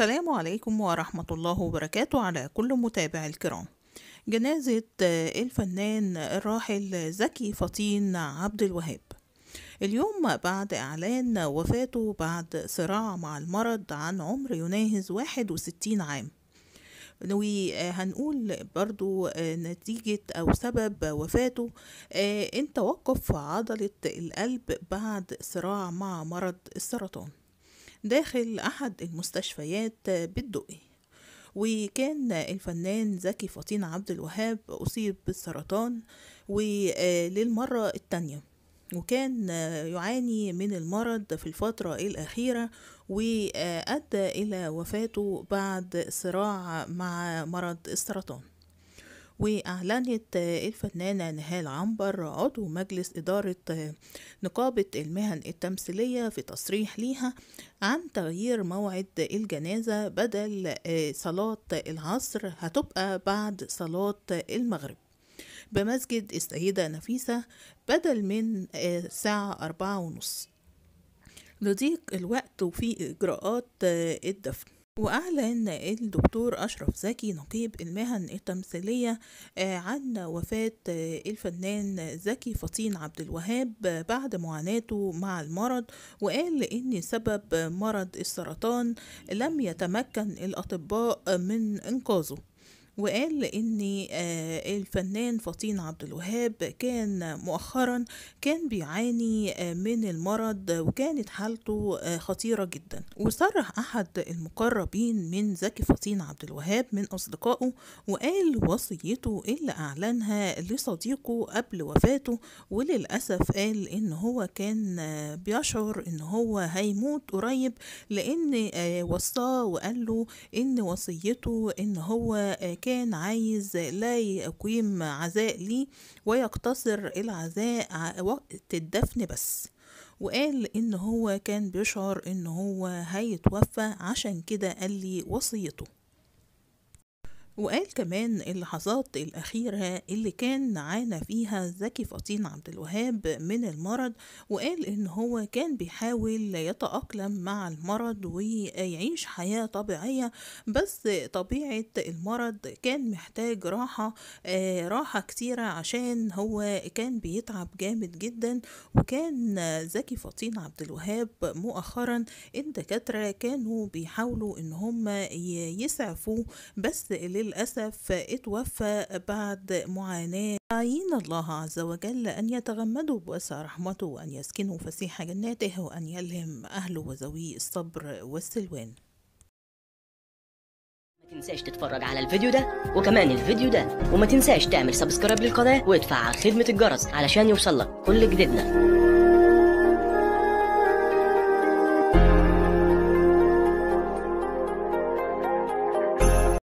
السلام عليكم ورحمة الله وبركاته على كل متابع الكرام جنازة آه، الفنان الراحل زكي فطين عبد الوهاب اليوم بعد إعلان وفاته بعد صراع مع المرض عن عمر يناهز 61 عام وهنقول آه، برضو آه، نتيجة أو سبب وفاته إن توقف عضلة القلب بعد صراع مع مرض السرطان داخل أحد المستشفيات بالدقي وكان الفنان زكي فطين عبد الوهاب أصيب بالسرطان وللمرة آه، التانية وكان آه، يعاني من المرض في الفترة الأخيرة وأدى آه، إلى وفاته بعد صراع مع مرض السرطان وأعلنت الفنانة نهال عنبر عضو مجلس إدارة نقابة المهن التمثيلية في تصريح ليها عن تغيير موعد الجنازة بدل آه، صلاة العصر هتبقى بعد صلاة المغرب بمسجد السيدة نفيسة بدل من الساعة آه، أربعة ونص لضيق الوقت وفي إجراءات آه، الدفن وأعلن الدكتور أشرف زكي نقيب المهن التمثيلية آه، عن وفاة آه، الفنان زكي فطين عبد الوهاب بعد معاناته مع المرض وقال إن سبب مرض السرطان لم يتمكن الأطباء من إنقاذه وقال ان آه، الفنان فطين عبد الوهاب كان مؤخرا كان بيعاني آه، من المرض وكانت حالته آه، خطيره جدا وصرح احد المقربين من زكي فطين عبد الوهاب من اصدقائه وقال وصيته اللي اعلنها لصديقه قبل وفاته وللاسف قال ان هو كان بيشعر ان هو هيموت قريب لان وصاه وقال له ان وصيته ان هو كان كان عايز لا يقيم عزاء ليه ويقتصر العزاء وقت الدفن بس وقال ان هو كان بيشعر ان هو هيتوفى عشان كده قال لي وصيته وقال كمان اللحظات الأخيرة اللي كان عانى فيها زكي فطين عبد الوهاب من المرض وقال إن هو كان بيحاول يتأقلم مع المرض ويعيش حياة طبيعية بس طبيعة المرض كان محتاج راحة آه، راحة كتيرة عشان هو كان بيتعب جامد جدا وكان زكي فطين عبد الوهاب مؤخرا الدكاترة كانوا بيحاولوا إن هم يسعفوه بس اللي للأسف اتوفى بعد معاناة عين الله عز وجل أن يتغمدوا بواسع رحمته وأن يسكنوا فسيح جناته وأن يلهم أهله وذوي الصبر والسلوان ما تنساش تتفرج على الفيديو ده وكمان الفيديو ده وما تنساش تعمل سبسكرايب للقناة وادفع على خدمة الجرس علشان يوصلك كل جديدنا